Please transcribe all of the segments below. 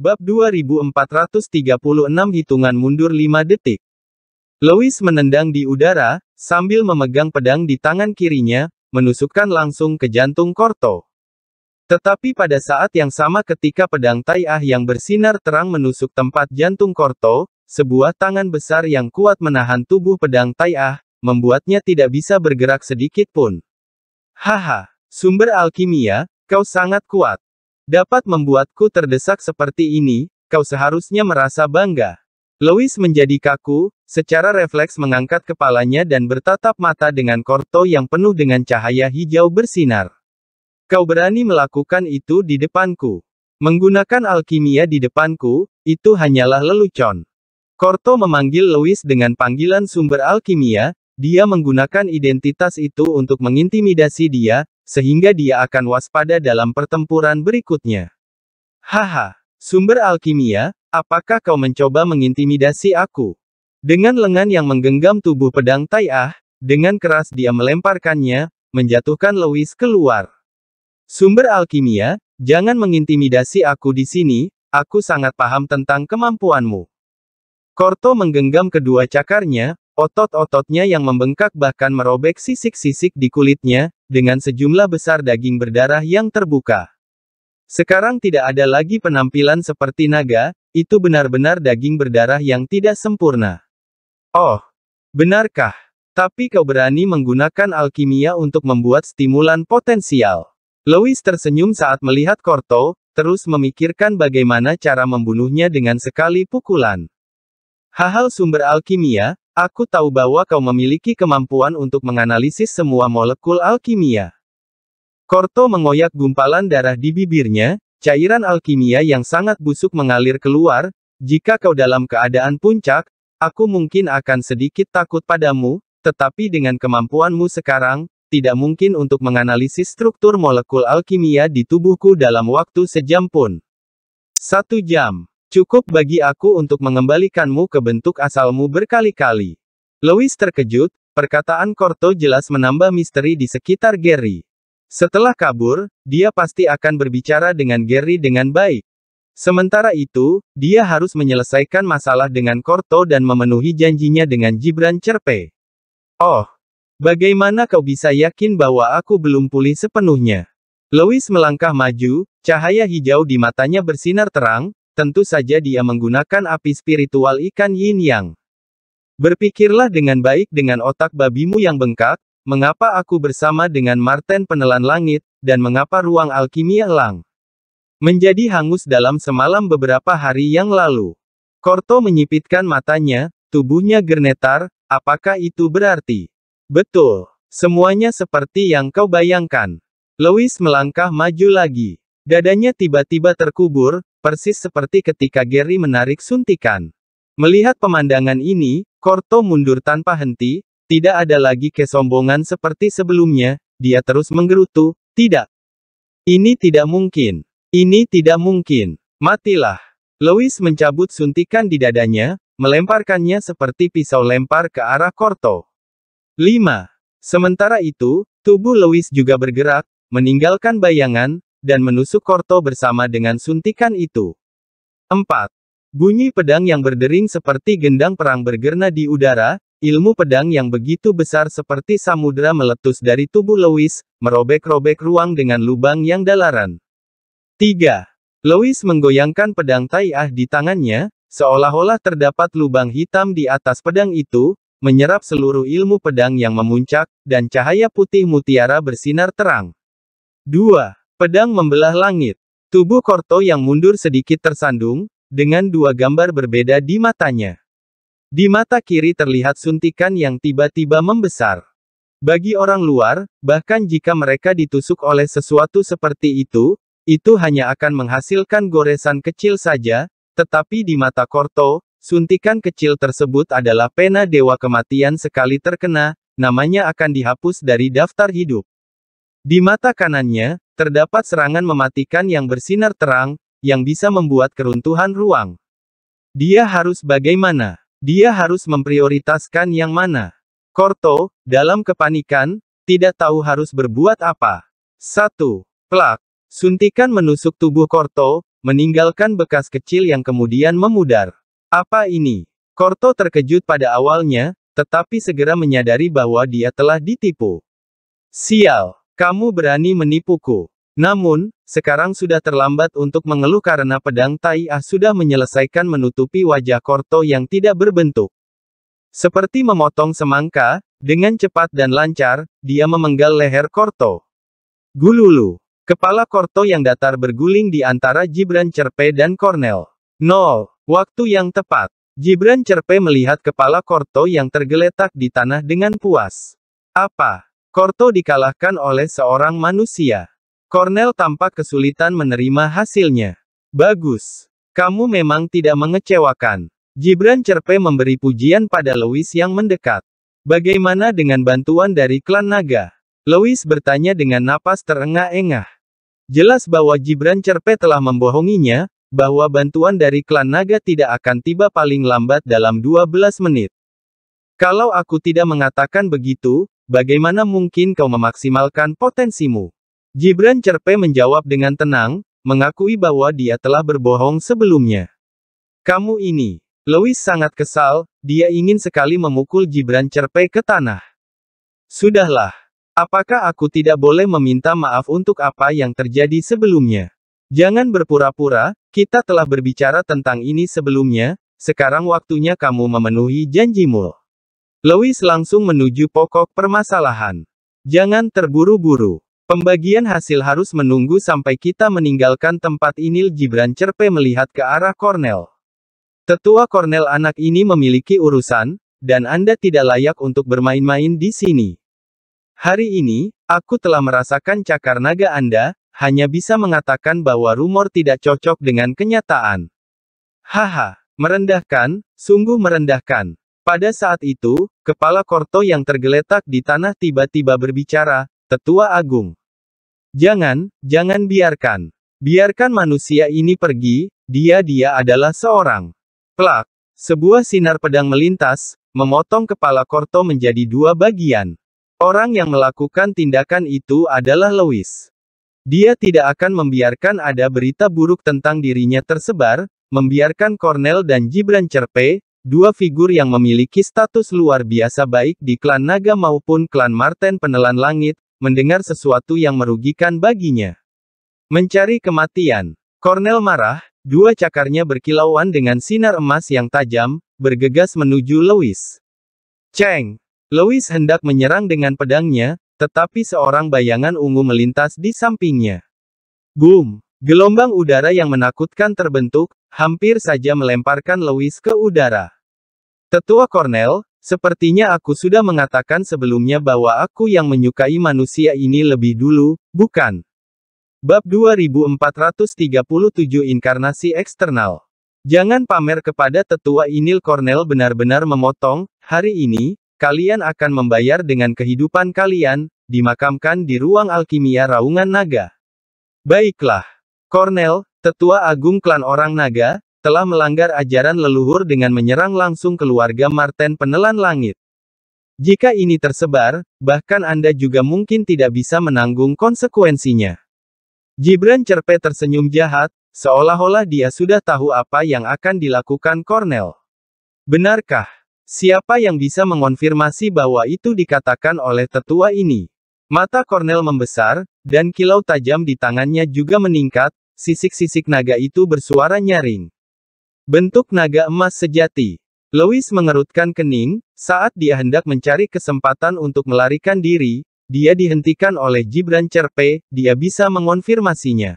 Bab 2436 hitungan mundur 5 detik. Louis menendang di udara, sambil memegang pedang di tangan kirinya, menusukkan langsung ke jantung Korto. Tetapi pada saat yang sama ketika pedang Tai'ah yang bersinar terang menusuk tempat jantung Korto, sebuah tangan besar yang kuat menahan tubuh pedang Tai'ah, membuatnya tidak bisa bergerak sedikit pun. Haha, sumber alkimia, kau sangat kuat dapat membuatku terdesak seperti ini, kau seharusnya merasa bangga. Louis menjadi kaku, secara refleks mengangkat kepalanya dan bertatap mata dengan Korto yang penuh dengan cahaya hijau bersinar. Kau berani melakukan itu di depanku. Menggunakan alkimia di depanku, itu hanyalah lelucon. Korto memanggil Louis dengan panggilan sumber alkimia, dia menggunakan identitas itu untuk mengintimidasi dia, sehingga dia akan waspada dalam pertempuran berikutnya. Haha, sumber alkimia, apakah kau mencoba mengintimidasi aku? Dengan lengan yang menggenggam tubuh pedang Tai Ah, dengan keras dia melemparkannya, menjatuhkan Louis keluar. Sumber alkimia, jangan mengintimidasi aku di sini, aku sangat paham tentang kemampuanmu. Korto menggenggam kedua cakarnya, otot-ototnya yang membengkak bahkan merobek sisik-sisik di kulitnya, dengan sejumlah besar daging berdarah yang terbuka. Sekarang tidak ada lagi penampilan seperti naga, itu benar-benar daging berdarah yang tidak sempurna. Oh, benarkah? Tapi kau berani menggunakan alkimia untuk membuat stimulan potensial. Louis tersenyum saat melihat Korto, terus memikirkan bagaimana cara membunuhnya dengan sekali pukulan. Hal-hal sumber alkimia, Aku tahu bahwa kau memiliki kemampuan untuk menganalisis semua molekul alkimia. Korto mengoyak gumpalan darah di bibirnya, cairan alkimia yang sangat busuk mengalir keluar, jika kau dalam keadaan puncak, aku mungkin akan sedikit takut padamu, tetapi dengan kemampuanmu sekarang, tidak mungkin untuk menganalisis struktur molekul alkimia di tubuhku dalam waktu sejam pun. Satu jam. Cukup bagi aku untuk mengembalikanmu ke bentuk asalmu berkali-kali. Louis terkejut, perkataan Korto jelas menambah misteri di sekitar Gary. Setelah kabur, dia pasti akan berbicara dengan Gary dengan baik. Sementara itu, dia harus menyelesaikan masalah dengan Korto dan memenuhi janjinya dengan Jibran Cerpe. Oh, bagaimana kau bisa yakin bahwa aku belum pulih sepenuhnya? Louis melangkah maju, cahaya hijau di matanya bersinar terang, Tentu saja dia menggunakan api spiritual ikan yin yang. Berpikirlah dengan baik dengan otak babimu yang bengkak, mengapa aku bersama dengan Marten penelan langit, dan mengapa ruang alkimia elang. Menjadi hangus dalam semalam beberapa hari yang lalu. Korto menyipitkan matanya, tubuhnya gernetar, apakah itu berarti? Betul. Semuanya seperti yang kau bayangkan. Louis melangkah maju lagi. Dadanya tiba-tiba terkubur, persis seperti ketika Gary menarik suntikan. Melihat pemandangan ini, Korto mundur tanpa henti, tidak ada lagi kesombongan seperti sebelumnya, dia terus menggerutu, tidak. Ini tidak mungkin. Ini tidak mungkin. Matilah. Louis mencabut suntikan di dadanya, melemparkannya seperti pisau lempar ke arah Korto. 5. Sementara itu, tubuh Louis juga bergerak, meninggalkan bayangan, dan menusuk Korto bersama dengan suntikan itu. 4. Bunyi pedang yang berdering seperti gendang perang bergerna di udara, ilmu pedang yang begitu besar seperti samudera meletus dari tubuh Louis, merobek-robek ruang dengan lubang yang dalaran. 3. Louis menggoyangkan pedang Tai'ah di tangannya, seolah-olah terdapat lubang hitam di atas pedang itu, menyerap seluruh ilmu pedang yang memuncak, dan cahaya putih mutiara bersinar terang. 2. Pedang membelah langit. Tubuh Korto yang mundur sedikit tersandung, dengan dua gambar berbeda di matanya. Di mata kiri terlihat suntikan yang tiba-tiba membesar. Bagi orang luar, bahkan jika mereka ditusuk oleh sesuatu seperti itu, itu hanya akan menghasilkan goresan kecil saja, tetapi di mata Korto, suntikan kecil tersebut adalah pena dewa kematian sekali terkena, namanya akan dihapus dari daftar hidup. Di mata kanannya, terdapat serangan mematikan yang bersinar terang, yang bisa membuat keruntuhan ruang. Dia harus bagaimana? Dia harus memprioritaskan yang mana? Korto, dalam kepanikan, tidak tahu harus berbuat apa. Satu, Plak. Suntikan menusuk tubuh Korto, meninggalkan bekas kecil yang kemudian memudar. Apa ini? Korto terkejut pada awalnya, tetapi segera menyadari bahwa dia telah ditipu. Sial! Kamu berani menipuku. Namun, sekarang sudah terlambat untuk mengeluh karena pedang Tai Ah sudah menyelesaikan menutupi wajah Korto yang tidak berbentuk. Seperti memotong semangka, dengan cepat dan lancar, dia memenggal leher Korto. Gululu. Kepala Korto yang datar berguling di antara Jibran Cerpe dan Cornell. Nol. Waktu yang tepat. Jibran Cerpe melihat kepala Korto yang tergeletak di tanah dengan puas. Apa? Korto dikalahkan oleh seorang manusia. Cornell tampak kesulitan menerima hasilnya. Bagus. Kamu memang tidak mengecewakan. Gibran Cerpe memberi pujian pada Louis yang mendekat. Bagaimana dengan bantuan dari klan naga? Louis bertanya dengan napas terengah-engah. Jelas bahwa Gibran Cerpe telah membohonginya, bahwa bantuan dari klan naga tidak akan tiba paling lambat dalam 12 menit. Kalau aku tidak mengatakan begitu, Bagaimana mungkin kau memaksimalkan potensimu? Gibran Cerpe menjawab dengan tenang, mengakui bahwa dia telah berbohong sebelumnya. Kamu ini. Louis sangat kesal, dia ingin sekali memukul Gibran Cerpe ke tanah. Sudahlah. Apakah aku tidak boleh meminta maaf untuk apa yang terjadi sebelumnya? Jangan berpura-pura, kita telah berbicara tentang ini sebelumnya, sekarang waktunya kamu memenuhi janjimu. Lewis langsung menuju pokok permasalahan. Jangan terburu-buru. Pembagian hasil harus menunggu sampai kita meninggalkan tempat ini Gibran Cerpe melihat ke arah Cornell. Tetua Cornell anak ini memiliki urusan, dan Anda tidak layak untuk bermain-main di sini. Hari ini, aku telah merasakan cakar naga Anda, hanya bisa mengatakan bahwa rumor tidak cocok dengan kenyataan. Haha, merendahkan, sungguh merendahkan. Pada saat itu, kepala Korto yang tergeletak di tanah tiba-tiba berbicara, Tetua Agung. Jangan, jangan biarkan. Biarkan manusia ini pergi, dia-dia adalah seorang. Plak. Sebuah sinar pedang melintas, memotong kepala Korto menjadi dua bagian. Orang yang melakukan tindakan itu adalah Lewis. Dia tidak akan membiarkan ada berita buruk tentang dirinya tersebar, membiarkan Cornell dan Gibran Cerpe, Dua figur yang memiliki status luar biasa baik di klan naga maupun klan Marten penelan langit, mendengar sesuatu yang merugikan baginya. Mencari kematian. Cornel marah, dua cakarnya berkilauan dengan sinar emas yang tajam, bergegas menuju Louis. Cheng. Louis hendak menyerang dengan pedangnya, tetapi seorang bayangan ungu melintas di sampingnya. Boom. Gelombang udara yang menakutkan terbentuk, hampir saja melemparkan Lewis ke udara. Tetua Cornell, sepertinya aku sudah mengatakan sebelumnya bahwa aku yang menyukai manusia ini lebih dulu, bukan? Bab 2437 Inkarnasi Eksternal Jangan pamer kepada tetua Inil Cornell benar-benar memotong, hari ini, kalian akan membayar dengan kehidupan kalian, dimakamkan di ruang alkimia raungan naga. Baiklah. Cornell, tetua agung klan orang naga, telah melanggar ajaran leluhur dengan menyerang langsung keluarga Martin Penelan Langit. Jika ini tersebar, bahkan Anda juga mungkin tidak bisa menanggung konsekuensinya. Gibran Cerpe tersenyum jahat, seolah-olah dia sudah tahu apa yang akan dilakukan Cornell. Benarkah? Siapa yang bisa mengonfirmasi bahwa itu dikatakan oleh tetua ini? Mata Cornell membesar, dan kilau tajam di tangannya juga meningkat, sisik-sisik naga itu bersuara nyaring. Bentuk naga emas sejati. Louis mengerutkan kening, saat dia hendak mencari kesempatan untuk melarikan diri, dia dihentikan oleh Gibran Cerpe, dia bisa mengonfirmasinya.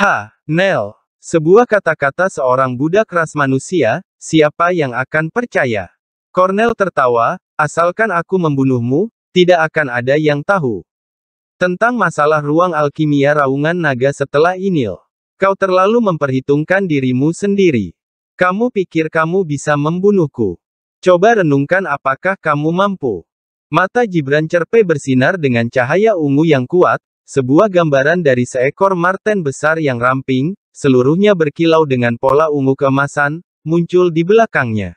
Ha, Nel. Sebuah kata-kata seorang budak ras manusia, siapa yang akan percaya? Cornell tertawa, asalkan aku membunuhmu, tidak akan ada yang tahu. Tentang masalah ruang alkimia raungan naga setelah Inil. Kau terlalu memperhitungkan dirimu sendiri. Kamu pikir kamu bisa membunuhku. Coba renungkan apakah kamu mampu. Mata Jibran cerpe bersinar dengan cahaya ungu yang kuat, sebuah gambaran dari seekor marten besar yang ramping, seluruhnya berkilau dengan pola ungu kemasan, muncul di belakangnya.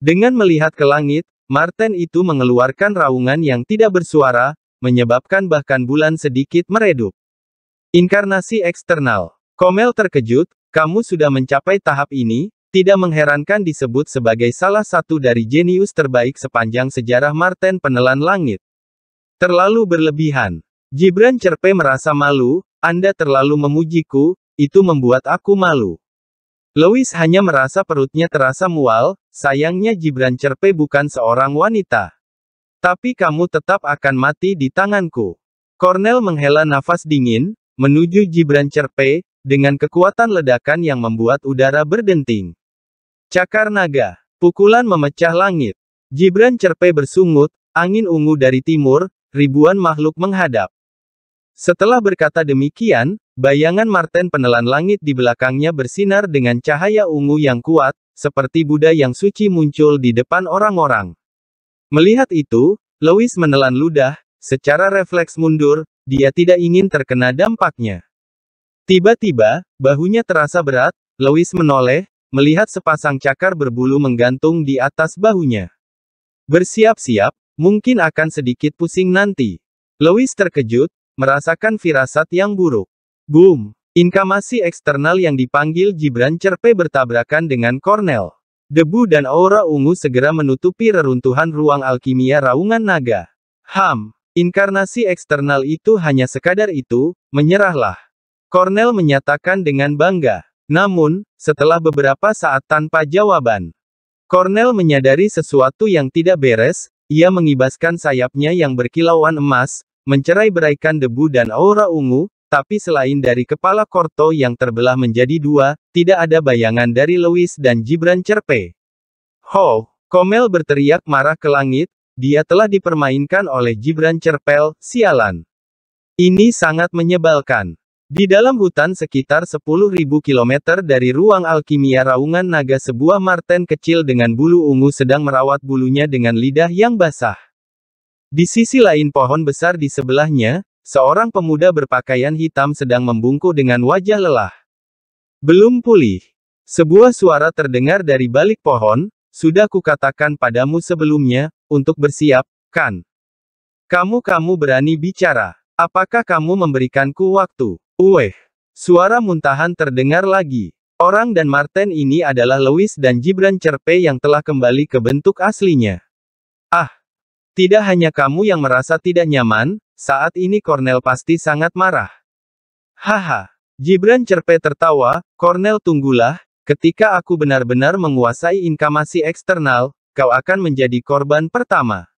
Dengan melihat ke langit, marten itu mengeluarkan raungan yang tidak bersuara, menyebabkan bahkan bulan sedikit meredup. Inkarnasi eksternal. Komel terkejut, kamu sudah mencapai tahap ini, tidak mengherankan disebut sebagai salah satu dari jenius terbaik sepanjang sejarah Marten Penelan Langit. Terlalu berlebihan. Jibran Cerpe merasa malu, Anda terlalu memujiku, itu membuat aku malu. Louis hanya merasa perutnya terasa mual, sayangnya Jibran Cerpe bukan seorang wanita. Tapi kamu tetap akan mati di tanganku. Cornel menghela nafas dingin, menuju Gibran Cerpe, dengan kekuatan ledakan yang membuat udara berdenting. Cakar naga, pukulan memecah langit. Gibran Cerpe bersungut, angin ungu dari timur, ribuan makhluk menghadap. Setelah berkata demikian, bayangan Martin penelan langit di belakangnya bersinar dengan cahaya ungu yang kuat, seperti Buddha yang suci muncul di depan orang-orang. Melihat itu, Louis menelan ludah, secara refleks mundur, dia tidak ingin terkena dampaknya. Tiba-tiba, bahunya terasa berat, Louis menoleh, melihat sepasang cakar berbulu menggantung di atas bahunya. Bersiap-siap, mungkin akan sedikit pusing nanti. Louis terkejut, merasakan firasat yang buruk. Boom! Inkamasi eksternal yang dipanggil Gibran Cerpe bertabrakan dengan Cornell. Debu dan aura ungu segera menutupi reruntuhan ruang alkimia raungan naga. Ham, inkarnasi eksternal itu hanya sekadar itu, menyerahlah. Cornell menyatakan dengan bangga. Namun, setelah beberapa saat tanpa jawaban, Cornell menyadari sesuatu yang tidak beres, ia mengibaskan sayapnya yang berkilauan emas, mencerai beraikan debu dan aura ungu, tapi selain dari kepala Korto yang terbelah menjadi dua, tidak ada bayangan dari Louis dan Gibran Cerpe. Ho! Komel berteriak marah ke langit, dia telah dipermainkan oleh Gibran Cerpel, sialan. Ini sangat menyebalkan. Di dalam hutan sekitar 10.000 km dari ruang alkimia raungan naga sebuah marten kecil dengan bulu ungu sedang merawat bulunya dengan lidah yang basah. Di sisi lain pohon besar di sebelahnya, Seorang pemuda berpakaian hitam sedang membungkuk dengan wajah lelah. Belum pulih. Sebuah suara terdengar dari balik pohon, sudah kukatakan padamu sebelumnya, untuk bersiap, kan? Kamu-kamu berani bicara. Apakah kamu memberikanku waktu? Ueh. Suara muntahan terdengar lagi. Orang dan Martin ini adalah Louis dan Gibran Cerpe yang telah kembali ke bentuk aslinya. Ah. Tidak hanya kamu yang merasa tidak nyaman, saat ini Cornell pasti sangat marah. Haha. Gibran cerpe tertawa, Cornell tunggulah, ketika aku benar-benar menguasai inkamasi eksternal, kau akan menjadi korban pertama.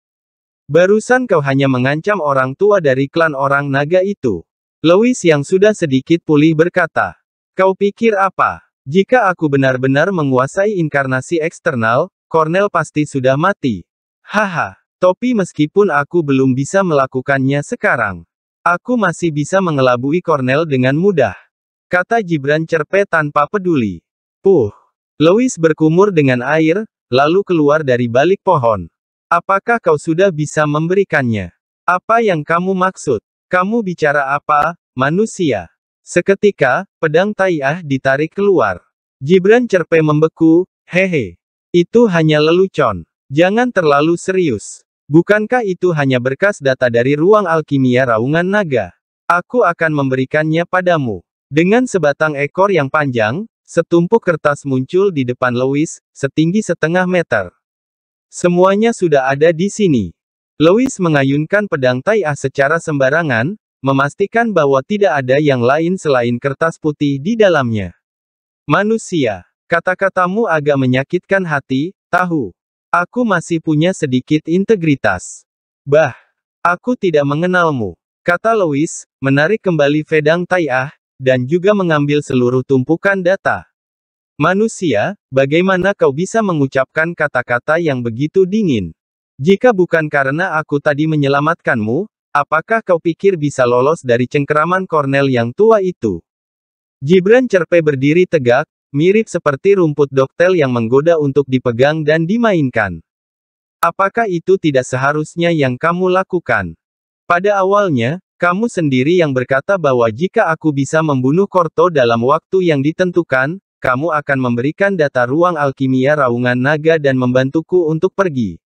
Barusan kau hanya mengancam orang tua dari klan orang naga itu. Louis yang sudah sedikit pulih berkata. Kau pikir apa? Jika aku benar-benar menguasai inkarnasi eksternal, Cornell pasti sudah mati. Haha. Topi meskipun aku belum bisa melakukannya sekarang. Aku masih bisa mengelabui Cornell dengan mudah. Kata Gibran cerpe tanpa peduli. Puh. Louis berkumur dengan air, lalu keluar dari balik pohon. Apakah kau sudah bisa memberikannya? Apa yang kamu maksud? Kamu bicara apa, manusia? Seketika, pedang Tayah ditarik keluar. Gibran cerpe membeku, hehe. Itu hanya lelucon. Jangan terlalu serius. Bukankah itu hanya berkas data dari ruang alkimia raungan naga? Aku akan memberikannya padamu. Dengan sebatang ekor yang panjang, setumpuk kertas muncul di depan Louis, setinggi setengah meter. Semuanya sudah ada di sini. Louis mengayunkan pedang Tai ah secara sembarangan, memastikan bahwa tidak ada yang lain selain kertas putih di dalamnya. Manusia, kata-katamu agak menyakitkan hati, tahu. Aku masih punya sedikit integritas. Bah, aku tidak mengenalmu, kata Louis, menarik kembali fedang Tai'ah, dan juga mengambil seluruh tumpukan data. Manusia, bagaimana kau bisa mengucapkan kata-kata yang begitu dingin? Jika bukan karena aku tadi menyelamatkanmu, apakah kau pikir bisa lolos dari cengkeraman Cornell yang tua itu? Gibran Cerpe berdiri tegak, mirip seperti rumput doktel yang menggoda untuk dipegang dan dimainkan. Apakah itu tidak seharusnya yang kamu lakukan? Pada awalnya, kamu sendiri yang berkata bahwa jika aku bisa membunuh Korto dalam waktu yang ditentukan, kamu akan memberikan data ruang alkimia raungan naga dan membantuku untuk pergi.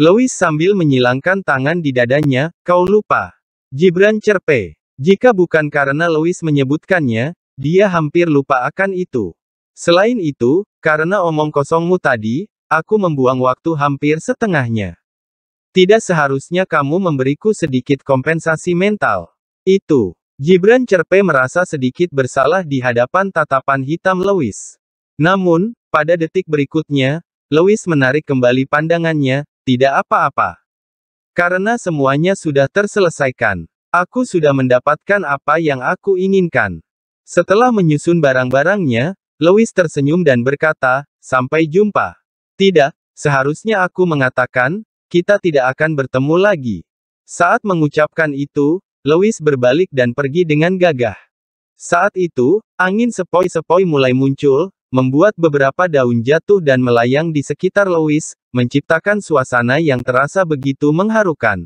Louis sambil menyilangkan tangan di dadanya, kau lupa. Jibran cerpe. Jika bukan karena Louis menyebutkannya, dia hampir lupa akan itu. Selain itu, karena omong kosongmu tadi, aku membuang waktu hampir setengahnya. Tidak seharusnya kamu memberiku sedikit kompensasi mental. Itu. Gibran Cerpe merasa sedikit bersalah di hadapan tatapan hitam Lewis. Namun, pada detik berikutnya, Lewis menarik kembali pandangannya, tidak apa-apa. Karena semuanya sudah terselesaikan. Aku sudah mendapatkan apa yang aku inginkan. Setelah menyusun barang-barangnya, Louis tersenyum dan berkata, sampai jumpa. Tidak, seharusnya aku mengatakan, kita tidak akan bertemu lagi. Saat mengucapkan itu, Louis berbalik dan pergi dengan gagah. Saat itu, angin sepoi-sepoi mulai muncul, membuat beberapa daun jatuh dan melayang di sekitar Louis, menciptakan suasana yang terasa begitu mengharukan.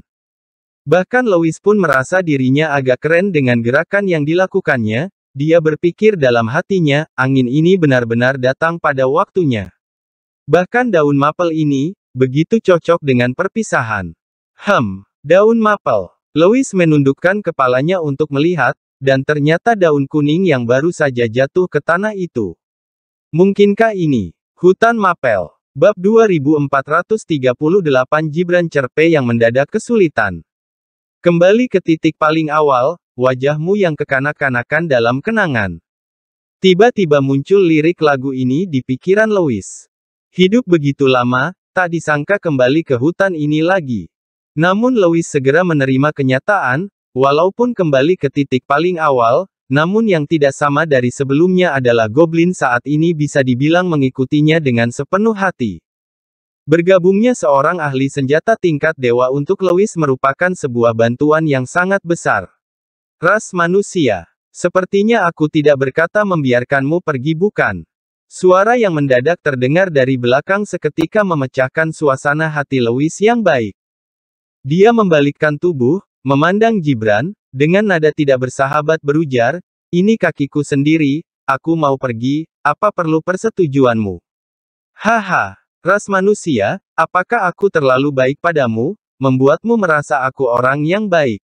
Bahkan Louis pun merasa dirinya agak keren dengan gerakan yang dilakukannya, dia berpikir dalam hatinya, angin ini benar-benar datang pada waktunya. Bahkan daun mapel ini, begitu cocok dengan perpisahan. Hem, daun mapel. Louis menundukkan kepalanya untuk melihat, dan ternyata daun kuning yang baru saja jatuh ke tanah itu. Mungkinkah ini? Hutan Mapel. Bab 2438 Jibran Cerpe yang mendadak kesulitan. Kembali ke titik paling awal, wajahmu yang kekanak-kanakan dalam kenangan. Tiba-tiba muncul lirik lagu ini di pikiran Louis. Hidup begitu lama, tak disangka kembali ke hutan ini lagi. Namun Louis segera menerima kenyataan, walaupun kembali ke titik paling awal, namun yang tidak sama dari sebelumnya adalah Goblin saat ini bisa dibilang mengikutinya dengan sepenuh hati. Bergabungnya seorang ahli senjata tingkat dewa untuk Louis merupakan sebuah bantuan yang sangat besar. Ras manusia. Sepertinya aku tidak berkata membiarkanmu pergi bukan? Suara yang mendadak terdengar dari belakang seketika memecahkan suasana hati Louis yang baik. Dia membalikkan tubuh, memandang Gibran, dengan nada tidak bersahabat berujar, ini kakiku sendiri, aku mau pergi, apa perlu persetujuanmu? Haha, ras manusia, apakah aku terlalu baik padamu, membuatmu merasa aku orang yang baik?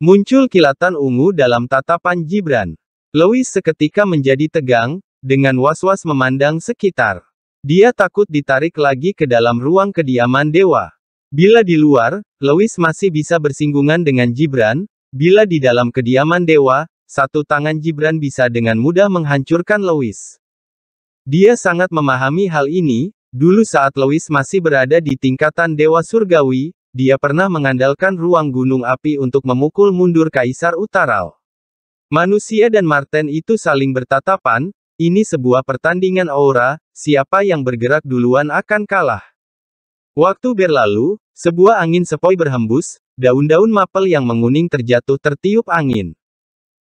Muncul kilatan ungu dalam tatapan Gibran. Louis seketika menjadi tegang, dengan was-was memandang sekitar. Dia takut ditarik lagi ke dalam ruang kediaman dewa. Bila di luar, Louis masih bisa bersinggungan dengan Gibran, bila di dalam kediaman dewa, satu tangan Gibran bisa dengan mudah menghancurkan Louis. Dia sangat memahami hal ini, dulu saat Louis masih berada di tingkatan dewa surgawi, dia pernah mengandalkan ruang gunung api untuk memukul mundur Kaisar Utaral. Manusia dan Marten itu saling bertatapan, ini sebuah pertandingan aura, siapa yang bergerak duluan akan kalah. Waktu berlalu, sebuah angin sepoi berhembus, daun-daun mapel yang menguning terjatuh tertiup angin.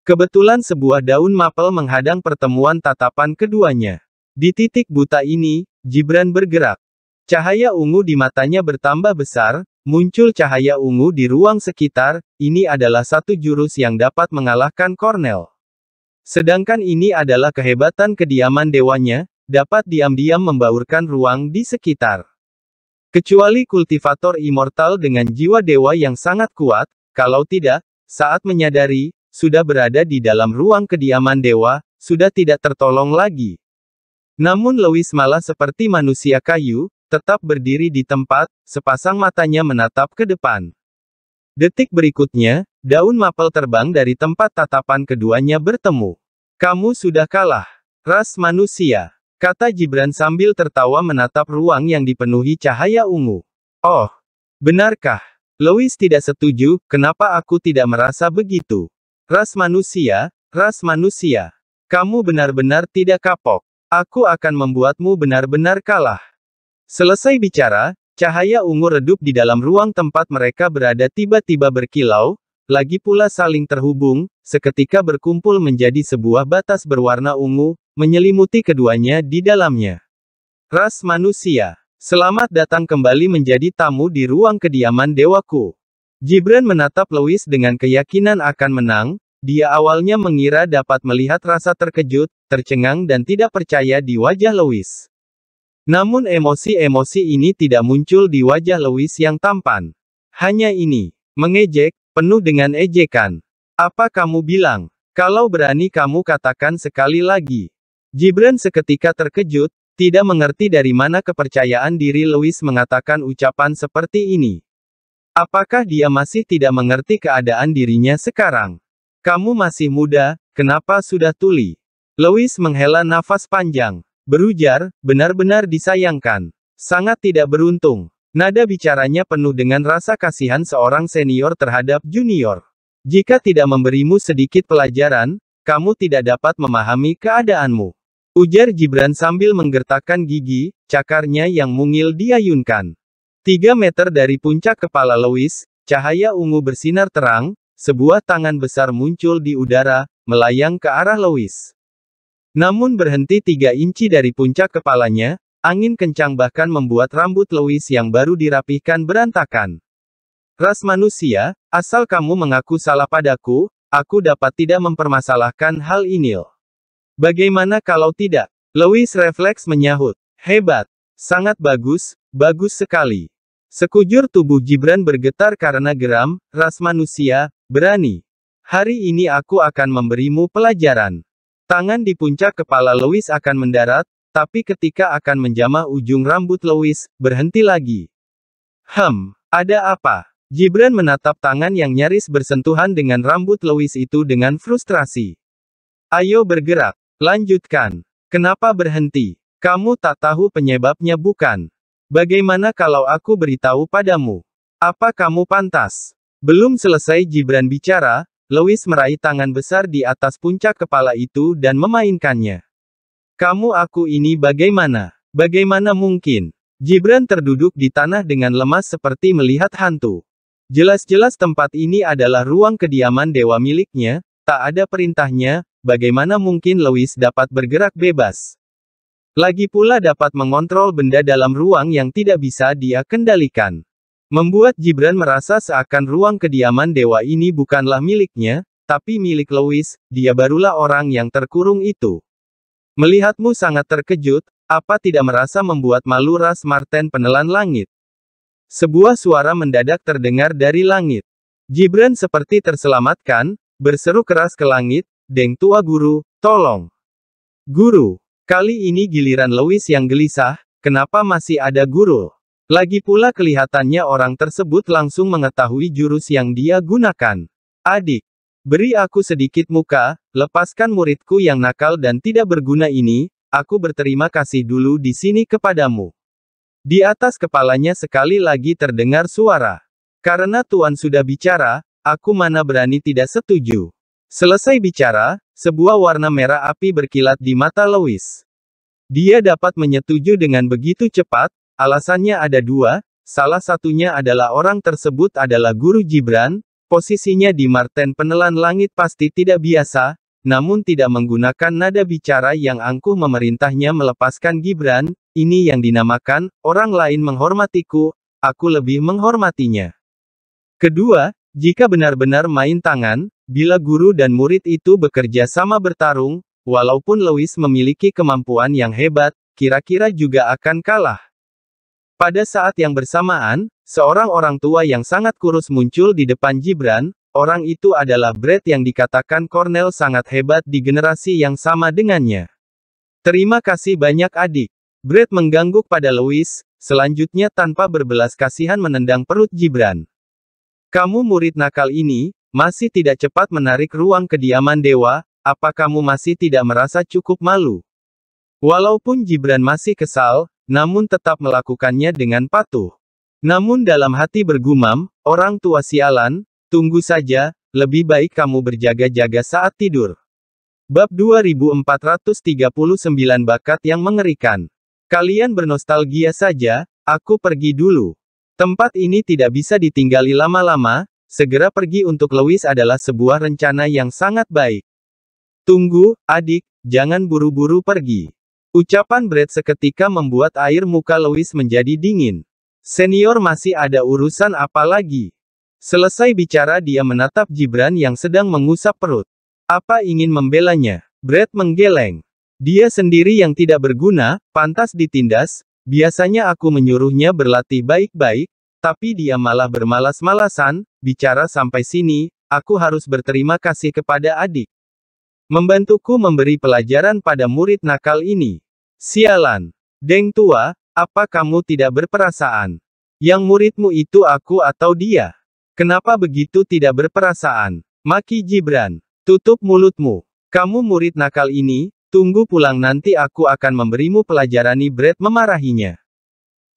Kebetulan sebuah daun mapel menghadang pertemuan tatapan keduanya. Di titik buta ini, Jibran bergerak. Cahaya ungu di matanya bertambah besar, Muncul cahaya ungu di ruang sekitar, ini adalah satu jurus yang dapat mengalahkan Cornell. Sedangkan ini adalah kehebatan kediaman dewanya, dapat diam-diam membaurkan ruang di sekitar. Kecuali kultivator immortal dengan jiwa dewa yang sangat kuat, kalau tidak, saat menyadari, sudah berada di dalam ruang kediaman dewa, sudah tidak tertolong lagi. Namun Lewis malah seperti manusia kayu, Tetap berdiri di tempat, sepasang matanya menatap ke depan. Detik berikutnya, daun mapel terbang dari tempat tatapan keduanya bertemu. Kamu sudah kalah. Ras manusia. Kata Gibran sambil tertawa menatap ruang yang dipenuhi cahaya ungu. Oh, benarkah? Louis tidak setuju, kenapa aku tidak merasa begitu? Ras manusia, ras manusia. Kamu benar-benar tidak kapok. Aku akan membuatmu benar-benar kalah. Selesai bicara, cahaya ungu redup di dalam ruang tempat mereka berada tiba-tiba berkilau, lagi pula saling terhubung, seketika berkumpul menjadi sebuah batas berwarna ungu, menyelimuti keduanya di dalamnya. Ras manusia, selamat datang kembali menjadi tamu di ruang kediaman dewaku. Gibran menatap Louis dengan keyakinan akan menang, dia awalnya mengira dapat melihat rasa terkejut, tercengang dan tidak percaya di wajah Louis. Namun emosi-emosi ini tidak muncul di wajah Louis yang tampan. Hanya ini, mengejek, penuh dengan ejekan. Apa kamu bilang? Kalau berani kamu katakan sekali lagi. Gibran seketika terkejut, tidak mengerti dari mana kepercayaan diri Louis mengatakan ucapan seperti ini. Apakah dia masih tidak mengerti keadaan dirinya sekarang? Kamu masih muda, kenapa sudah tuli? Louis menghela nafas panjang. Berujar, benar-benar disayangkan. Sangat tidak beruntung. Nada bicaranya penuh dengan rasa kasihan seorang senior terhadap junior. Jika tidak memberimu sedikit pelajaran, kamu tidak dapat memahami keadaanmu. Ujar Gibran sambil menggertakkan gigi, cakarnya yang mungil diayunkan. Tiga meter dari puncak kepala Louis, cahaya ungu bersinar terang, sebuah tangan besar muncul di udara, melayang ke arah Louis. Namun berhenti tiga inci dari puncak kepalanya, angin kencang bahkan membuat rambut Louis yang baru dirapihkan berantakan. Ras manusia, asal kamu mengaku salah padaku, aku dapat tidak mempermasalahkan hal ini. Bagaimana kalau tidak? Louis refleks menyahut. Hebat. Sangat bagus, bagus sekali. Sekujur tubuh Gibran bergetar karena geram, ras manusia, berani. Hari ini aku akan memberimu pelajaran. Tangan di puncak kepala Louis akan mendarat, tapi ketika akan menjamah ujung rambut Louis, berhenti lagi. Hem, ada apa? Gibran menatap tangan yang nyaris bersentuhan dengan rambut Louis itu dengan frustrasi. Ayo bergerak, lanjutkan. Kenapa berhenti? Kamu tak tahu penyebabnya bukan? Bagaimana kalau aku beritahu padamu? Apa kamu pantas? Belum selesai Gibran bicara, Louis meraih tangan besar di atas puncak kepala itu dan memainkannya. Kamu aku ini bagaimana? Bagaimana mungkin? Gibran terduduk di tanah dengan lemas seperti melihat hantu. Jelas-jelas tempat ini adalah ruang kediaman dewa miliknya, tak ada perintahnya, bagaimana mungkin Louis dapat bergerak bebas? Lagi pula dapat mengontrol benda dalam ruang yang tidak bisa dia kendalikan. Membuat Gibran merasa seakan ruang kediaman dewa ini bukanlah miliknya, tapi milik Louis, dia barulah orang yang terkurung itu. Melihatmu sangat terkejut, apa tidak merasa membuat malu Ras Martin penelan langit? Sebuah suara mendadak terdengar dari langit. Gibran seperti terselamatkan, berseru keras ke langit, Deng tua guru, tolong. Guru, kali ini giliran Louis yang gelisah, kenapa masih ada guru? Lagi pula kelihatannya orang tersebut langsung mengetahui jurus yang dia gunakan. Adik, beri aku sedikit muka, lepaskan muridku yang nakal dan tidak berguna ini, aku berterima kasih dulu di sini kepadamu. Di atas kepalanya sekali lagi terdengar suara. Karena Tuan sudah bicara, aku mana berani tidak setuju. Selesai bicara, sebuah warna merah api berkilat di mata Louis. Dia dapat menyetuju dengan begitu cepat, Alasannya ada dua, salah satunya adalah orang tersebut adalah guru Gibran, posisinya di Marten penelan langit pasti tidak biasa, namun tidak menggunakan nada bicara yang angkuh memerintahnya melepaskan Gibran, ini yang dinamakan, orang lain menghormatiku, aku lebih menghormatinya. Kedua, jika benar-benar main tangan, bila guru dan murid itu bekerja sama bertarung, walaupun Lewis memiliki kemampuan yang hebat, kira-kira juga akan kalah. Pada saat yang bersamaan, seorang orang tua yang sangat kurus muncul di depan Gibran, orang itu adalah Brett yang dikatakan Cornell sangat hebat di generasi yang sama dengannya. Terima kasih banyak adik. Brett mengganggu pada Louis, selanjutnya tanpa berbelas kasihan menendang perut Gibran. Kamu murid nakal ini, masih tidak cepat menarik ruang kediaman dewa, apa kamu masih tidak merasa cukup malu? Walaupun Gibran masih kesal, namun tetap melakukannya dengan patuh. Namun dalam hati bergumam, orang tua sialan, tunggu saja, lebih baik kamu berjaga-jaga saat tidur. Bab 2439 Bakat yang mengerikan. Kalian bernostalgia saja, aku pergi dulu. Tempat ini tidak bisa ditinggali lama-lama, segera pergi untuk Lewis adalah sebuah rencana yang sangat baik. Tunggu, adik, jangan buru-buru pergi. Ucapan Brad seketika membuat air muka Louis menjadi dingin. Senior masih ada urusan apa lagi? Selesai bicara dia menatap Gibran yang sedang mengusap perut. Apa ingin membelanya? Brad menggeleng. Dia sendiri yang tidak berguna, pantas ditindas, biasanya aku menyuruhnya berlatih baik-baik, tapi dia malah bermalas-malasan, bicara sampai sini, aku harus berterima kasih kepada adik. Membantuku memberi pelajaran pada murid nakal ini. Sialan. Deng tua, apa kamu tidak berperasaan? Yang muridmu itu aku atau dia? Kenapa begitu tidak berperasaan? Maki Jibran. Tutup mulutmu. Kamu murid nakal ini, tunggu pulang nanti aku akan memberimu pelajaran. Brad memarahinya.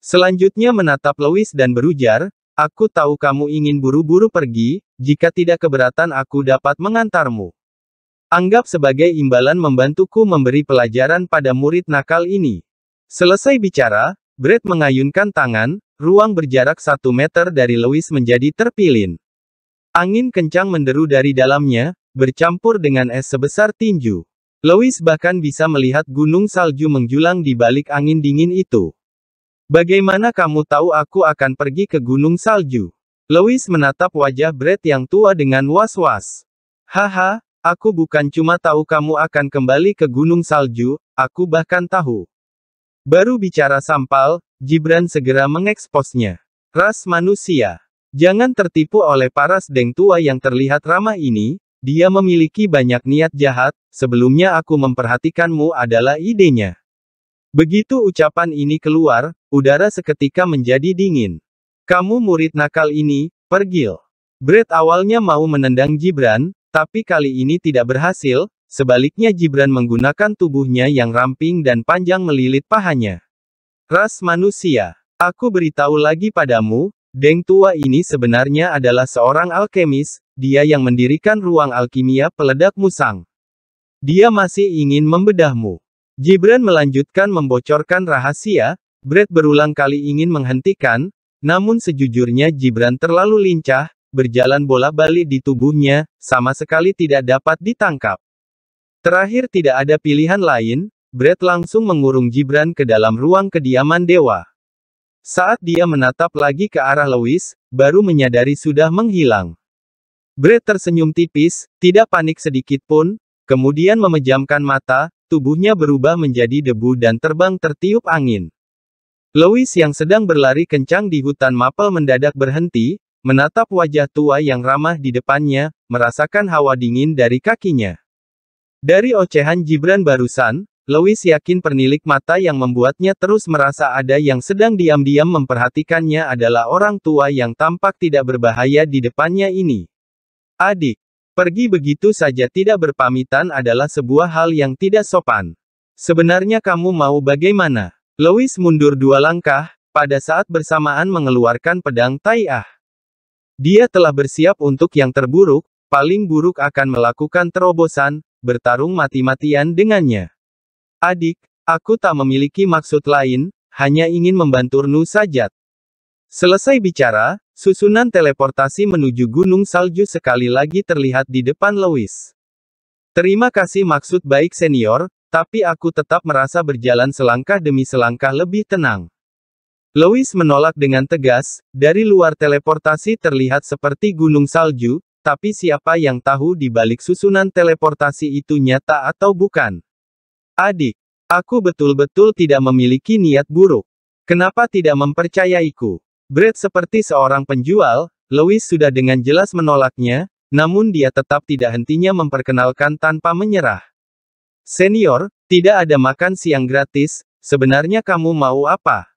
Selanjutnya menatap Louis dan berujar, aku tahu kamu ingin buru-buru pergi, jika tidak keberatan aku dapat mengantarmu. Anggap sebagai imbalan membantuku memberi pelajaran pada murid nakal ini. Selesai bicara, Brett mengayunkan tangan, ruang berjarak satu meter dari Louis menjadi terpilin. Angin kencang menderu dari dalamnya, bercampur dengan es sebesar tinju. Louis bahkan bisa melihat gunung salju menjulang di balik angin dingin itu. Bagaimana kamu tahu aku akan pergi ke gunung salju? Louis menatap wajah Brett yang tua dengan was-was. Haha, Aku bukan cuma tahu kamu akan kembali ke Gunung Salju, aku bahkan tahu. Baru bicara sampal, Gibran segera mengeksposnya. Ras manusia. Jangan tertipu oleh paras deng tua yang terlihat ramah ini, dia memiliki banyak niat jahat, sebelumnya aku memperhatikanmu adalah idenya. Begitu ucapan ini keluar, udara seketika menjadi dingin. Kamu murid nakal ini, pergil. Brett awalnya mau menendang Gibran, tapi kali ini tidak berhasil, sebaliknya Gibran menggunakan tubuhnya yang ramping dan panjang melilit pahanya. Ras manusia, aku beritahu lagi padamu, Deng Tua ini sebenarnya adalah seorang alkemis, dia yang mendirikan ruang alkimia peledak musang. Dia masih ingin membedahmu. Gibran melanjutkan membocorkan rahasia, Brett berulang kali ingin menghentikan, namun sejujurnya Gibran terlalu lincah, berjalan bola-bali di tubuhnya, sama sekali tidak dapat ditangkap. Terakhir tidak ada pilihan lain, Brett langsung mengurung Gibran ke dalam ruang kediaman dewa. Saat dia menatap lagi ke arah Lewis, baru menyadari sudah menghilang. Brett tersenyum tipis, tidak panik sedikit pun, kemudian memejamkan mata, tubuhnya berubah menjadi debu dan terbang tertiup angin. Lewis yang sedang berlari kencang di hutan mapel mendadak berhenti, menatap wajah tua yang ramah di depannya, merasakan hawa dingin dari kakinya. Dari ocehan Gibran barusan, Louis yakin pernilik mata yang membuatnya terus merasa ada yang sedang diam-diam memperhatikannya adalah orang tua yang tampak tidak berbahaya di depannya ini. Adik, pergi begitu saja tidak berpamitan adalah sebuah hal yang tidak sopan. Sebenarnya kamu mau bagaimana? Louis mundur dua langkah, pada saat bersamaan mengeluarkan pedang Tai ah. Dia telah bersiap untuk yang terburuk, paling buruk akan melakukan terobosan, bertarung mati-matian dengannya. Adik, aku tak memiliki maksud lain, hanya ingin membantu saja. Sajat. Selesai bicara, susunan teleportasi menuju Gunung Salju sekali lagi terlihat di depan Louis. Terima kasih maksud baik senior, tapi aku tetap merasa berjalan selangkah demi selangkah lebih tenang. Louis menolak dengan tegas, dari luar teleportasi terlihat seperti gunung salju, tapi siapa yang tahu di balik susunan teleportasi itu nyata atau bukan? Adik, aku betul-betul tidak memiliki niat buruk. Kenapa tidak mempercayaiku? Brett seperti seorang penjual, Louis sudah dengan jelas menolaknya, namun dia tetap tidak hentinya memperkenalkan tanpa menyerah. Senior, tidak ada makan siang gratis, sebenarnya kamu mau apa?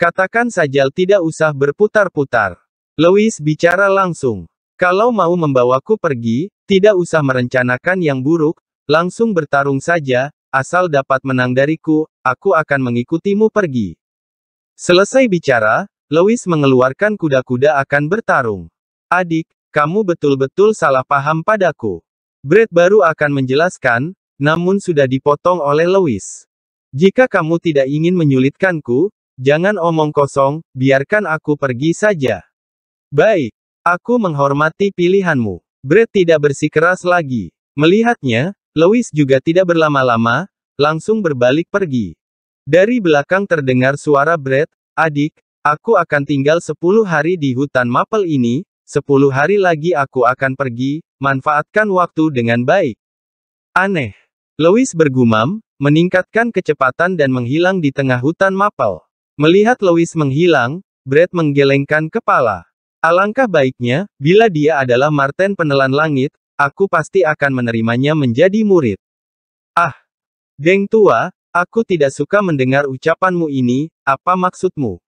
Katakan saja tidak usah berputar-putar. Louis bicara langsung. Kalau mau membawaku pergi, tidak usah merencanakan yang buruk, langsung bertarung saja, asal dapat menang dariku, aku akan mengikutimu pergi. Selesai bicara, Louis mengeluarkan kuda-kuda akan bertarung. Adik, kamu betul-betul salah paham padaku. Brett baru akan menjelaskan, namun sudah dipotong oleh Louis. Jika kamu tidak ingin menyulitkanku, Jangan omong kosong, biarkan aku pergi saja. Baik, aku menghormati pilihanmu. Brett tidak bersikeras lagi. Melihatnya, Louis juga tidak berlama-lama, langsung berbalik pergi. Dari belakang terdengar suara Brett, adik, aku akan tinggal 10 hari di hutan Maple ini, 10 hari lagi aku akan pergi, manfaatkan waktu dengan baik. Aneh. Louis bergumam, meningkatkan kecepatan dan menghilang di tengah hutan Maple. Melihat Louis menghilang, Brett menggelengkan kepala. Alangkah baiknya, bila dia adalah Martin penelan langit, aku pasti akan menerimanya menjadi murid. Ah! geng tua, aku tidak suka mendengar ucapanmu ini, apa maksudmu?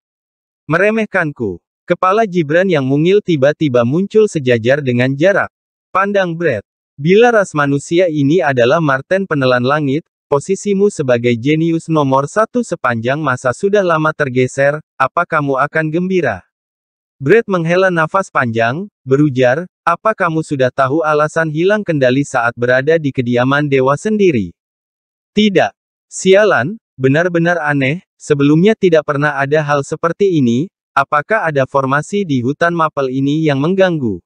Meremehkanku. Kepala Jibran yang mungil tiba-tiba muncul sejajar dengan jarak. Pandang Brett. Bila ras manusia ini adalah Martin penelan langit, Posisimu sebagai jenius nomor satu sepanjang masa sudah lama tergeser, apa kamu akan gembira? Brett menghela nafas panjang, berujar, apa kamu sudah tahu alasan hilang kendali saat berada di kediaman dewa sendiri? Tidak. Sialan, benar-benar aneh, sebelumnya tidak pernah ada hal seperti ini, apakah ada formasi di hutan mapel ini yang mengganggu?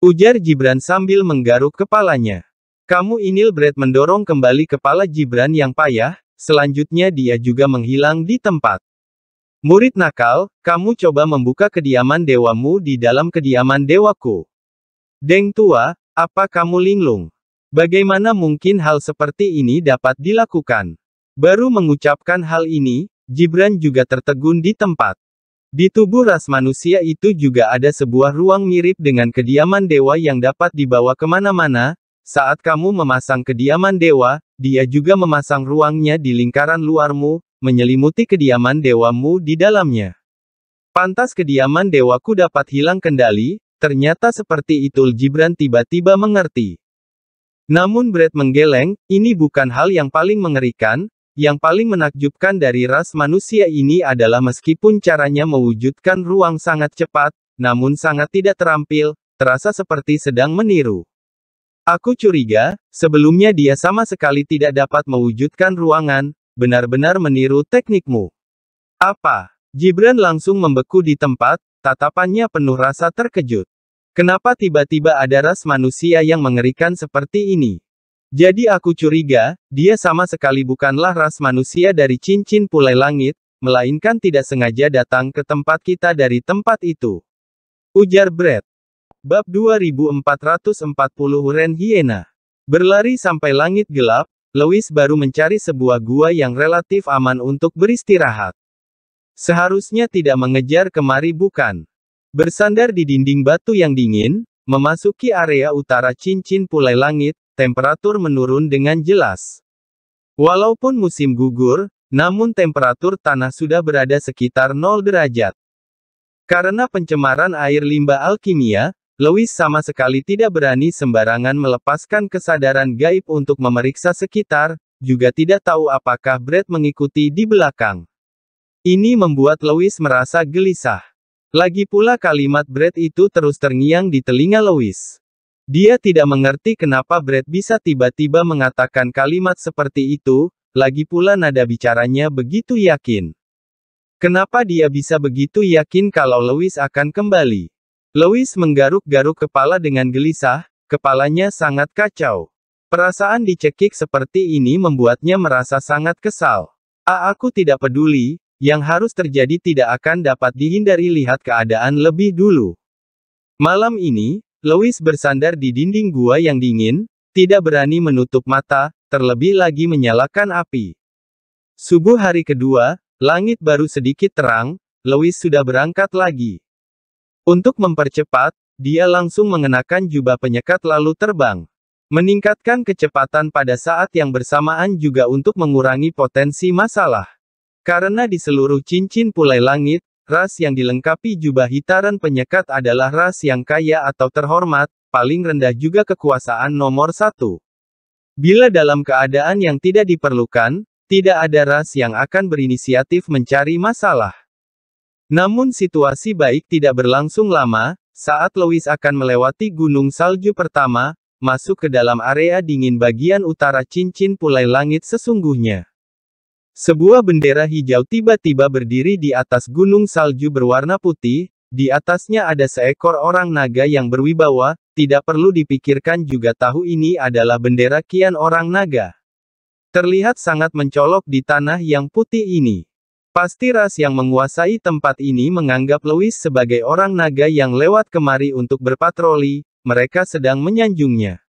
Ujar Gibran sambil menggaruk kepalanya. Kamu Inil Brad mendorong kembali kepala Gibran yang payah, selanjutnya dia juga menghilang di tempat. Murid nakal, kamu coba membuka kediaman dewamu di dalam kediaman dewaku. Deng tua, apa kamu linglung? Bagaimana mungkin hal seperti ini dapat dilakukan? Baru mengucapkan hal ini, Gibran juga tertegun di tempat. Di tubuh ras manusia itu juga ada sebuah ruang mirip dengan kediaman dewa yang dapat dibawa kemana-mana, saat kamu memasang kediaman dewa, dia juga memasang ruangnya di lingkaran luarmu, menyelimuti kediaman dewamu di dalamnya. Pantas kediaman dewaku dapat hilang kendali, ternyata seperti itu Jibran tiba-tiba mengerti. Namun Brett menggeleng, ini bukan hal yang paling mengerikan, yang paling menakjubkan dari ras manusia ini adalah meskipun caranya mewujudkan ruang sangat cepat, namun sangat tidak terampil, terasa seperti sedang meniru. Aku curiga, sebelumnya dia sama sekali tidak dapat mewujudkan ruangan, benar-benar meniru teknikmu. Apa? Gibran langsung membeku di tempat, tatapannya penuh rasa terkejut. Kenapa tiba-tiba ada ras manusia yang mengerikan seperti ini? Jadi aku curiga, dia sama sekali bukanlah ras manusia dari cincin pulai langit, melainkan tidak sengaja datang ke tempat kita dari tempat itu. Ujar Brett. Bab 2440 Huren Hiena. Berlari sampai langit gelap, Lewis baru mencari sebuah gua yang relatif aman untuk beristirahat. Seharusnya tidak mengejar kemari bukan. Bersandar di dinding batu yang dingin, memasuki area utara cincin pulai langit, temperatur menurun dengan jelas. Walaupun musim gugur, namun temperatur tanah sudah berada sekitar 0 derajat. Karena pencemaran air limbah alkimia, Louis sama sekali tidak berani sembarangan melepaskan kesadaran gaib untuk memeriksa sekitar, juga tidak tahu apakah Brad mengikuti di belakang. Ini membuat Louis merasa gelisah. Lagi pula kalimat Brad itu terus terngiang di telinga Louis. Dia tidak mengerti kenapa Brad bisa tiba-tiba mengatakan kalimat seperti itu, lagi pula nada bicaranya begitu yakin. Kenapa dia bisa begitu yakin kalau Louis akan kembali? Louis menggaruk-garuk kepala dengan gelisah, kepalanya sangat kacau. Perasaan dicekik seperti ini membuatnya merasa sangat kesal. A aku tidak peduli, yang harus terjadi tidak akan dapat dihindari lihat keadaan lebih dulu. Malam ini, Louis bersandar di dinding gua yang dingin, tidak berani menutup mata, terlebih lagi menyalakan api. Subuh hari kedua, langit baru sedikit terang, Louis sudah berangkat lagi. Untuk mempercepat, dia langsung mengenakan jubah penyekat lalu terbang. Meningkatkan kecepatan pada saat yang bersamaan juga untuk mengurangi potensi masalah. Karena di seluruh cincin pulai langit, ras yang dilengkapi jubah hitaran penyekat adalah ras yang kaya atau terhormat, paling rendah juga kekuasaan nomor satu. Bila dalam keadaan yang tidak diperlukan, tidak ada ras yang akan berinisiatif mencari masalah. Namun situasi baik tidak berlangsung lama, saat Louis akan melewati gunung salju pertama, masuk ke dalam area dingin bagian utara cincin pulai langit sesungguhnya. Sebuah bendera hijau tiba-tiba berdiri di atas gunung salju berwarna putih, di atasnya ada seekor orang naga yang berwibawa, tidak perlu dipikirkan juga tahu ini adalah bendera kian orang naga. Terlihat sangat mencolok di tanah yang putih ini. Pasti ras yang menguasai tempat ini menganggap Louis sebagai orang naga yang lewat kemari untuk berpatroli, mereka sedang menyanjungnya.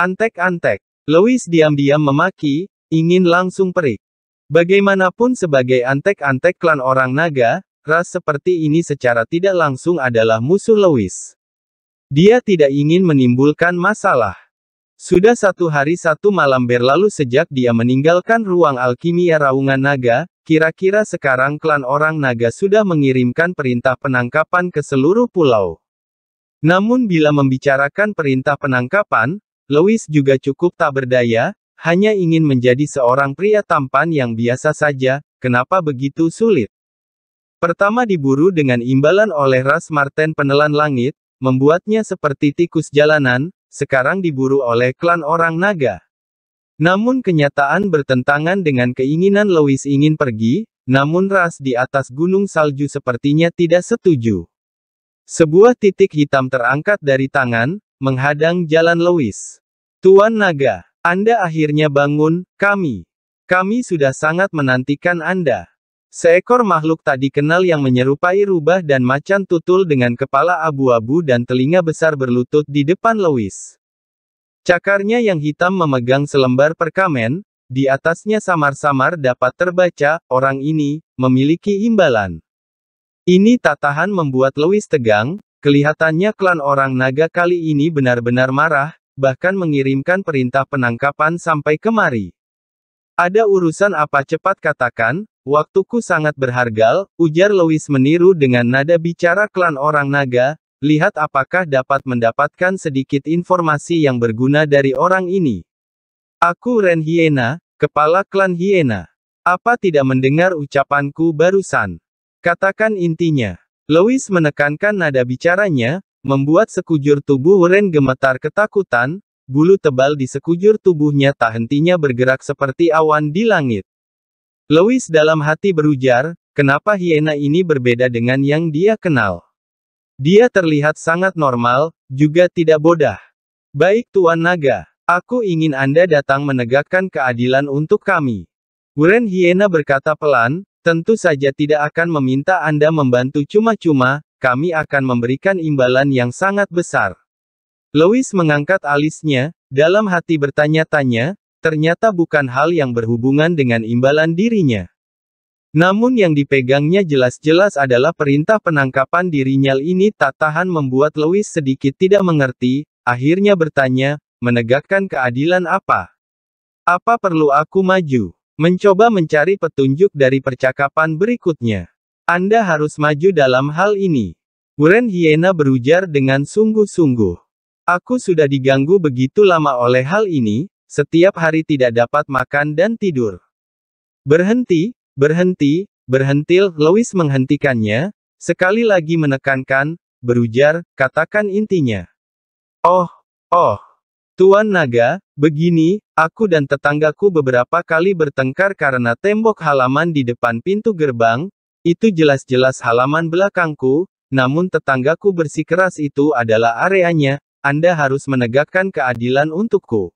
Antek-antek, Louis diam-diam memaki, ingin langsung perik. Bagaimanapun sebagai antek-antek klan orang naga, ras seperti ini secara tidak langsung adalah musuh Louis. Dia tidak ingin menimbulkan masalah. Sudah satu hari satu malam berlalu sejak dia meninggalkan ruang alkimia raungan naga, kira-kira sekarang klan orang naga sudah mengirimkan perintah penangkapan ke seluruh pulau. Namun bila membicarakan perintah penangkapan, Louis juga cukup tak berdaya, hanya ingin menjadi seorang pria tampan yang biasa saja, kenapa begitu sulit? Pertama diburu dengan imbalan oleh ras Marten penelan langit, membuatnya seperti tikus jalanan, sekarang diburu oleh klan orang naga. Namun kenyataan bertentangan dengan keinginan Louis ingin pergi, namun ras di atas gunung salju sepertinya tidak setuju. Sebuah titik hitam terangkat dari tangan, menghadang jalan Louis. Tuan Naga, Anda akhirnya bangun, kami. Kami sudah sangat menantikan Anda. Seekor makhluk tak dikenal yang menyerupai rubah dan macan tutul dengan kepala abu-abu dan telinga besar berlutut di depan Louis. Cakarnya yang hitam memegang selembar perkamen, di atasnya samar-samar dapat terbaca, orang ini, memiliki imbalan. Ini tak tahan membuat Louis tegang, kelihatannya klan orang naga kali ini benar-benar marah, bahkan mengirimkan perintah penangkapan sampai kemari. Ada urusan apa cepat katakan, Waktuku sangat berharga, ujar Louis meniru dengan nada bicara klan orang naga, lihat apakah dapat mendapatkan sedikit informasi yang berguna dari orang ini. Aku Ren Hiena, kepala klan Hiena. Apa tidak mendengar ucapanku barusan? Katakan intinya. Louis menekankan nada bicaranya, membuat sekujur tubuh Ren gemetar ketakutan, bulu tebal di sekujur tubuhnya tak hentinya bergerak seperti awan di langit. Louis dalam hati berujar, kenapa hiena ini berbeda dengan yang dia kenal. Dia terlihat sangat normal, juga tidak bodoh. Baik Tuan Naga, aku ingin Anda datang menegakkan keadilan untuk kami. Wren Hiena berkata pelan, tentu saja tidak akan meminta Anda membantu cuma-cuma, kami akan memberikan imbalan yang sangat besar. Louis mengangkat alisnya, dalam hati bertanya-tanya, ternyata bukan hal yang berhubungan dengan imbalan dirinya. Namun yang dipegangnya jelas-jelas adalah perintah penangkapan dirinya ini tak tahan membuat Louis sedikit tidak mengerti, akhirnya bertanya, menegakkan keadilan apa? Apa perlu aku maju? Mencoba mencari petunjuk dari percakapan berikutnya. Anda harus maju dalam hal ini. Wren Hiena berujar dengan sungguh-sungguh. Aku sudah diganggu begitu lama oleh hal ini, setiap hari tidak dapat makan dan tidur. Berhenti, berhenti, berhentil, Louis menghentikannya, sekali lagi menekankan, berujar, katakan intinya. Oh, oh. Tuan Naga, begini, aku dan tetanggaku beberapa kali bertengkar karena tembok halaman di depan pintu gerbang, itu jelas-jelas halaman belakangku, namun tetanggaku bersikeras itu adalah areanya, Anda harus menegakkan keadilan untukku.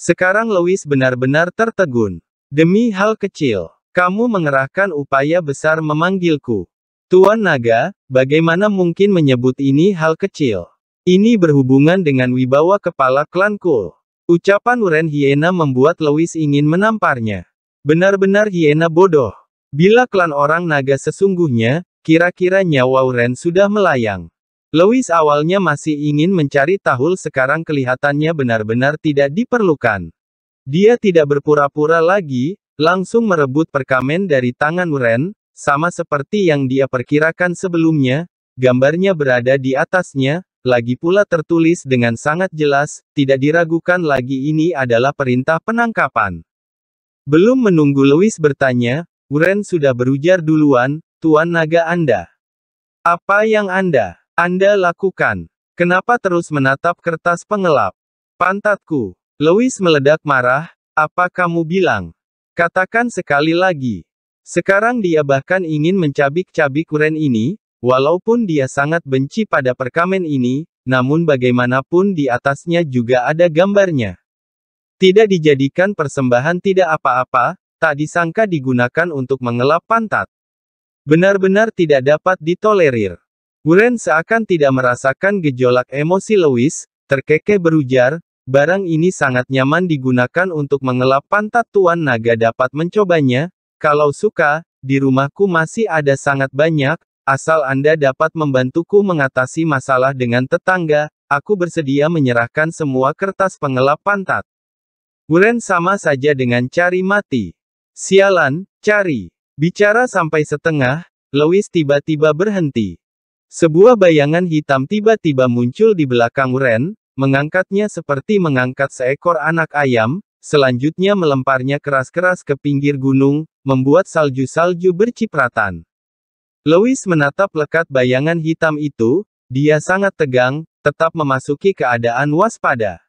Sekarang Louis benar-benar tertegun. Demi hal kecil, kamu mengerahkan upaya besar memanggilku. Tuan Naga, bagaimana mungkin menyebut ini hal kecil? Ini berhubungan dengan wibawa kepala klan Kul. Ucapan Wren Hiena membuat Louis ingin menamparnya. Benar-benar Hiena bodoh. Bila klan orang naga sesungguhnya, kira-kira nyawa Uren sudah melayang. Louis awalnya masih ingin mencari tahul sekarang kelihatannya benar-benar tidak diperlukan. Dia tidak berpura-pura lagi, langsung merebut perkamen dari tangan Wren, sama seperti yang dia perkirakan sebelumnya, gambarnya berada di atasnya, lagi pula tertulis dengan sangat jelas, tidak diragukan lagi ini adalah perintah penangkapan. Belum menunggu Louis bertanya, Wren sudah berujar duluan, Tuan Naga Anda. Apa yang Anda? Anda lakukan? Kenapa terus menatap kertas pengelap? Pantatku. Louis meledak marah, apa kamu bilang? Katakan sekali lagi. Sekarang dia bahkan ingin mencabik-cabik kuren ini, walaupun dia sangat benci pada perkamen ini, namun bagaimanapun di atasnya juga ada gambarnya. Tidak dijadikan persembahan tidak apa-apa, tak disangka digunakan untuk mengelap pantat. Benar-benar tidak dapat ditolerir. Wren seakan tidak merasakan gejolak emosi Lewis, terkekeh berujar, barang ini sangat nyaman digunakan untuk mengelap pantat Tuan Naga dapat mencobanya, kalau suka, di rumahku masih ada sangat banyak, asal Anda dapat membantuku mengatasi masalah dengan tetangga, aku bersedia menyerahkan semua kertas pengelap pantat. Wren sama saja dengan cari mati. Sialan, cari. Bicara sampai setengah, Lewis tiba-tiba berhenti. Sebuah bayangan hitam tiba-tiba muncul di belakang Ren, mengangkatnya seperti mengangkat seekor anak ayam, selanjutnya melemparnya keras-keras ke pinggir gunung, membuat salju-salju bercipratan. Louis menatap lekat bayangan hitam itu, dia sangat tegang, tetap memasuki keadaan waspada.